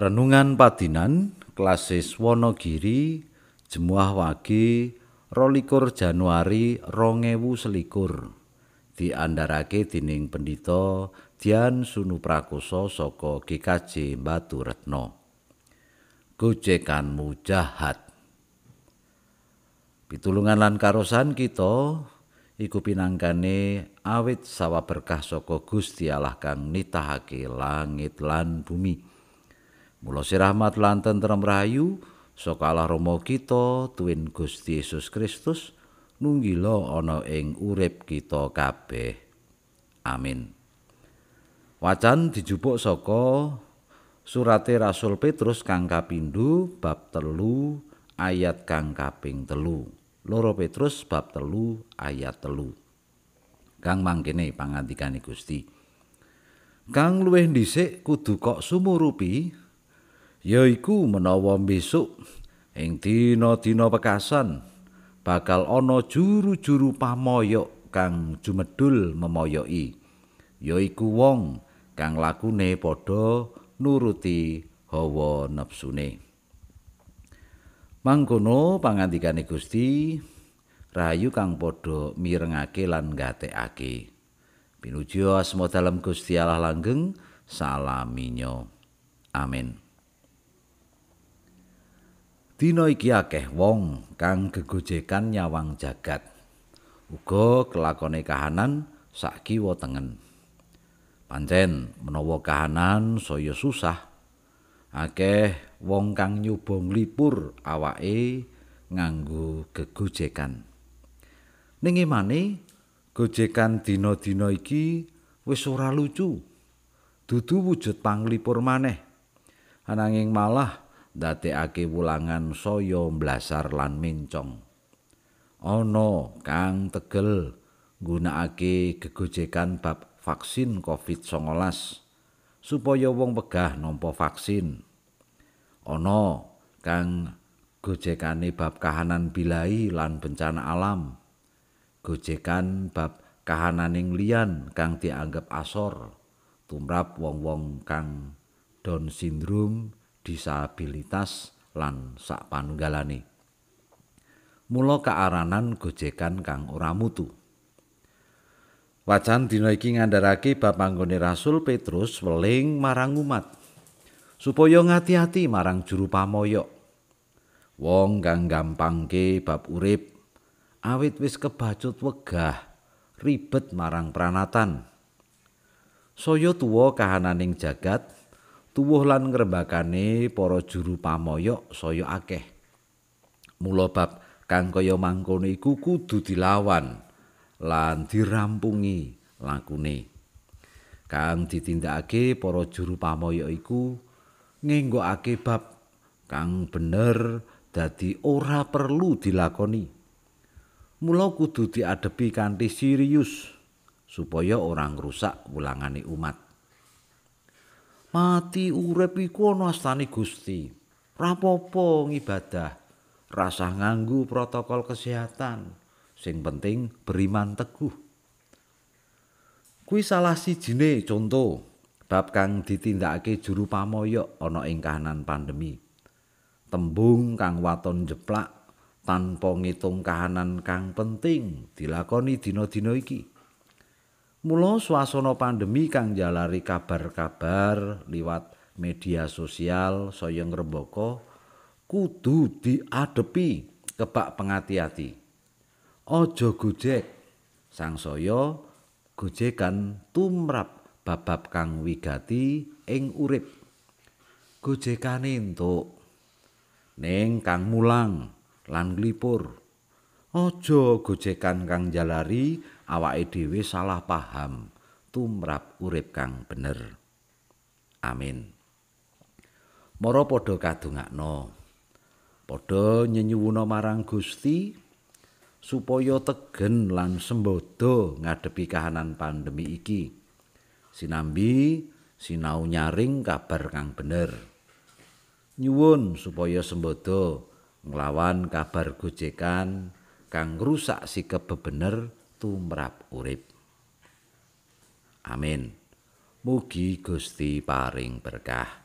Renungan Padinan klasis Wonogiri Jemuah Wage rolikur Januari rongewu selikur diandarake tining pendito Dian Sunuprakoso Soko GKJ Retno, Gojekanmu jahat Pitulungan lan karosan kita iku pinangkane awit sawa berkah saka Gusti Allah kang nitahake langit lan bumi. Mula sirahmat lan tentrem rayu saka Allah Rama kita, Tuwin Gusti Yesus Kristus nunggila ana ing urip kita kabeh. Amin. Wacan dijupuk saka surate Rasul Petrus kang kapindho bab telu ayat kang kaping telu. Loro Petrus bab telu ayat telu. Kang mangkene pangantikane Gusti. Kang luwih dhisik kudu kok sumurupi Yaiku iku menawa besok ing dina-dina pekasan bakal ana juru-juru pamoyok kang jumedul memoyoki Yaiku wong kang lakune padha nuruti hawa nepsune Mangkono pangantikane Gusti rayu kang padha mirengake lan gatekake pinuju asma dalem Gusti Allah langgeng salaminyo amin Dino iki akeh wong kang gegojekan nyawang jagat. Uga kelakone kahanan sak kiwa tengen. Pancen menawa kahanan saya susah, akeh wong kang nyoba nglipur awake nganggo gegojekan. Ning imane gojekan dino-dino iki wis ora lucu. Dudu wujud panglipur maneh. Ananging malah ndadekake wulangan saya mblasar lan mencong. Ana kang tegel nggunakake gegojekan bab vaksin COVID-19 supaya wong pegah nampa vaksin. Ana kang gojekane bab kahanan bilai lan bencana alam. Gojekan bab kahananing liyan kang dianggap asor tumrap wong-wong kang Down syndrome disabilitas lan sak panunggalane. Mula kearanan gojekan kang ora mutu. Wacan dina iki ngandharake bapanggone Rasul Petrus weling marang umat supaya ngati-ati marang juru pamoyok. Wong kang gampangke bab urip awit wis kebacut wegah ribet marang pranatan. Saya tuwa kahananing jagat tuwuh lan ngrembakane para juru pamoyo saya akeh. Mula bab kang kaya mangkono iku kudu dilawan lan dirampungi lakune. Kang ditindakake para juru pamoyo iku nggenggokake bab kang bener dadi ora perlu dilakoni. Mula kudu diadepi kanthi serius supaya ora ngrusak wulangane umat. mati urip iku ana astane Gusti. Rapopo ngibadah, rasah nganggu protokol kesehatan. Sing penting beriman teguh. Kuwi salah sijine conto bab kang ditindakake juru pamoyo ana ing kahanan pandemi. Tembung kang waton jeplak tanpa ngitung kahanan kang penting dilakoni dina-dina iki. Mula swasana pandemi kang jalari kabar-kabar liwat media sosial saya ngrembaka kudu diadepi kebak pengati-ati. Aja gojek sang saya gojekan tumrap babab kang wigati ing urip. Gojekane entuk ning kang mulang lan glipur. Aja gojekan kang jalari awake dhewe salah paham tumrap urip kang bener. Amin. Moro padha kadungakno. Padha nyenyuwuna marang Gusti supaya tegen lan sembodo ngadepi kahanan pandemi iki. Sinambi sinau nyaring kabar kang bener. Nyuwun supaya sembodo nglawan kabar gojekan kang rusak sikap bener tumrap urip. Amin. Mugi Gusti paring berkah.